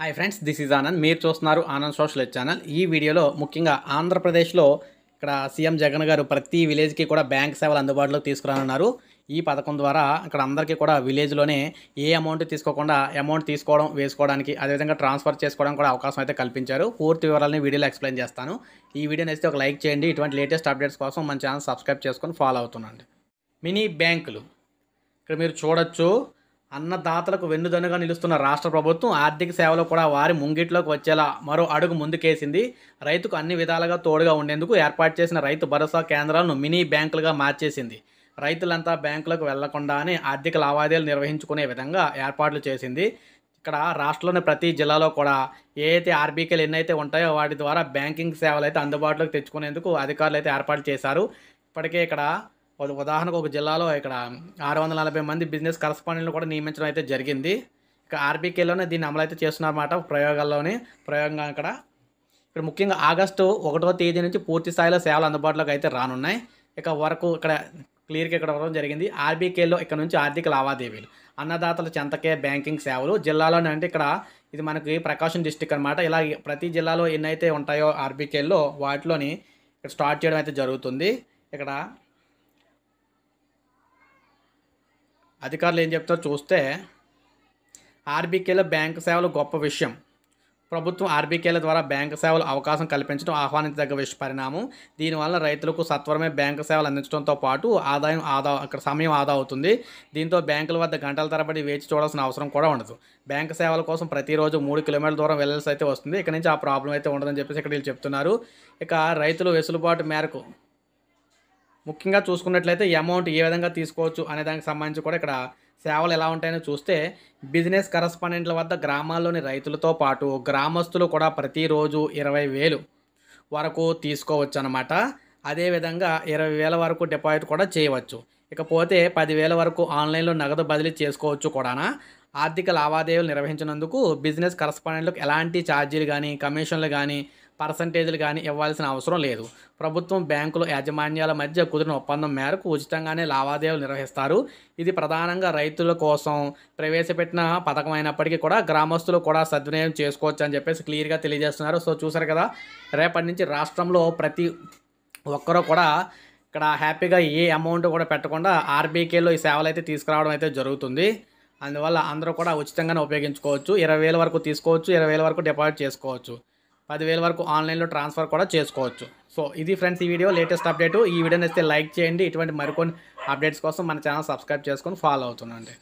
hi friends this is Anand మీరు చూస్తున్నారు Anand social channel ఈ వీడియోలో ముఖ్యంగా ఆంధ్రప్రదేశ్లో ఇక్కడ సీఎం జగన్ గారు ప్రతి విలేజ్కి కూడా బ్యాంక్ సేవలు అందుబాటులోకి తీసుకురానున్నారు ఈ పథకం ద్వారా ఇక్కడ అందరికీ కూడా విలేజ్లోనే ఏ అమౌంట్ తీసుకోకుండా అమౌంట్ తీసుకోవడం వేసుకోవడానికి అదేవిధంగా ట్రాన్స్ఫర్ చేసుకోవడం కూడా అవకాశం అయితే కల్పించారు పూర్తి వివరాలని వీడియోలో ఎక్స్ప్లెయిన్ చేస్తాను ఈ వీడియోని అయితే ఒక లైక్ చేయండి ఇటువంటి లేటెస్ట్ అప్డేట్స్ కోసం మన ఛానల్ సబ్స్క్రైబ్ చేసుకొని ఫాలో అవుతుండండి మినీ బ్యాంకులు ఇక్కడ మీరు చూడొచ్చు అన్నదాతలకు వెన్నుదన్నుగా నిలుస్తున్న రాష్ట్ర ప్రభుత్వం ఆర్థిక సేవలో కూడా వారి ముంగిట్లోకి వచ్చేలా మరో అడుగు ముందుకేసింది రైతుకు అన్ని విధాలుగా తోడుగా ఉండేందుకు ఏర్పాటు చేసిన రైతు భరోసా కేంద్రాలను మినీ బ్యాంకులుగా మార్చేసింది రైతులంతా బ్యాంకులకు వెళ్లకుండానే ఆర్థిక లావాదేవీలు నిర్వహించుకునే విధంగా ఏర్పాట్లు చేసింది ఇక్కడ రాష్ట్రంలోని ప్రతి జిల్లాలో కూడా ఏ అయితే ఆర్బీకేలు ఎన్నైతే ఉంటాయో వాటి ద్వారా బ్యాంకింగ్ సేవలు అయితే అందుబాటులోకి తెచ్చుకునేందుకు అధికారులు అయితే ఏర్పాటు చేశారు ఇప్పటికే ఇక్కడ ఉదాహరణకు ఒక జిల్లాలో ఇక్కడ ఆరు వందల నలభై మంది బిజినెస్ కరస్పాండెంట్లు కూడా నియమించడం అయితే జరిగింది ఇక ఆర్బీకేలోనే దీన్ని అమలు అయితే చేస్తున్నారన్నమాట ప్రయోగాల్లోని ప్రయోగంగా అక్కడ ఇక్కడ ముఖ్యంగా ఆగస్టు ఒకటో తేదీ నుంచి పూర్తి స్థాయిలో సేవలు అందుబాటులోకి అయితే రానున్నాయి ఇక వరకు ఇక్కడ క్లియర్గా ఇక్కడ ఉండడం జరిగింది ఆర్బీకేలో ఇక్కడ నుంచి ఆర్థిక లావాదేవీలు అన్నదాతల చెంతకే బ్యాంకింగ్ సేవలు జిల్లాలోనే అంటే ఇక్కడ ఇది మనకి ప్రకాశం డిస్టిక్ అనమాట ఇలా ప్రతి జిల్లాలో ఎన్నైతే ఉంటాయో ఆర్బీకేల్లో వాటిలోని ఇక్కడ స్టార్ట్ చేయడం అయితే జరుగుతుంది ఇక్కడ అధికారులు ఏం చెప్తారో చూస్తే ఆర్బీకేలో బ్యాంకు సేవలు గొప్ప విషయం ప్రభుత్వం ఆర్బీకేల ద్వారా బ్యాంకు సేవలు అవకాశం కల్పించడం ఆహ్వానించదగ్గ విష పరిణామం దీనివల్ల రైతులకు సత్వరమే బ్యాంకు సేవలు అందించడంతో పాటు ఆదాయం ఆదా అక్కడ సమయం ఆదా అవుతుంది దీంతో బ్యాంకుల వద్ద గంటల తరబడి వేచి చూడాల్సిన అవసరం కూడా ఉండదు బ్యాంకు సేవల కోసం ప్రతిరోజు మూడు కిలోమీటర్ల దూరం వెళ్ళాల్సి అయితే వస్తుంది ఇక నుంచి ఆ ప్రాబ్లం అయితే ఉండదని చెప్పేసి ఇక్కడ వీళ్ళు చెప్తున్నారు ఇక రైతులు వెసులుబాటు మేరకు ముఖ్యంగా చూసుకున్నట్లయితే అమౌంట్ ఏ విధంగా తీసుకోవచ్చు అనే దానికి సంబంధించి కూడా ఇక్కడ సేవలు ఎలా ఉంటాయని చూస్తే బిజినెస్ కరస్పాండెంట్ల వద్ద గ్రామాల్లోని రైతులతో పాటు గ్రామస్తులు కూడా ప్రతిరోజు ఇరవై వేలు వరకు తీసుకోవచ్చు అనమాట అదేవిధంగా ఇరవై వేల వరకు డిపాజిట్ కూడా చేయవచ్చు ఇకపోతే పదివేల వరకు ఆన్లైన్లో నగదు బదిలీ చేసుకోవచ్చు కూడా ఆర్థిక లావాదేవీలు నిర్వహించినందుకు బిజినెస్ కరస్పాండెంట్లకు ఎలాంటి ఛార్జీలు కానీ కమిషన్లు కానీ పర్సంటేజీలు కానీ ఇవ్వాల్సిన అవసరం లేదు ప్రభుత్వం బ్యాంకుల యాజమాన్యాల మధ్య కుదిరిన ఒప్పందం మేరకు ఉచితంగానే లావాదేవీలు నిర్వహిస్తారు ఇది ప్రధానంగా రైతుల కోసం ప్రవేశపెట్టిన పథకం అయినప్పటికీ కూడా గ్రామస్తులు కూడా సద్వినియోగం చేసుకోవచ్చు అని చెప్పేసి క్లియర్గా తెలియజేస్తున్నారు సో చూసారు కదా రేపటి నుంచి రాష్ట్రంలో ప్రతి ఒక్కరూ కూడా ఇక్కడ హ్యాపీగా ఏ అమౌంట్ కూడా పెట్టకుండా ఆర్బీకేలో ఈ సేవలు అయితే తీసుకురావడం అయితే జరుగుతుంది అందువల్ల అందరూ కూడా ఉచితంగానే ఉపయోగించుకోవచ్చు ఇరవై వేల వరకు తీసుకోవచ్చు ఇరవై వేల వరకు డిపాజిట్ చేసుకోవచ్చు పదివేల వరకు ఆన్లైన్లో ట్రాన్స్ఫర్ కూడా చేసుకోవచ్చు సో ఇది ఫ్రెండ్స్ ఈ వీడియో లేటెస్ట్ అప్డేట్ ఈ వీడియోని వస్తే లైక్ చేయండి ఇటువంటి మరికొన్ని అప్డేట్స్ కోసం మన ఛానల్ సబ్స్క్రైబ్ చేసుకొని ఫాలో అవుతుండండి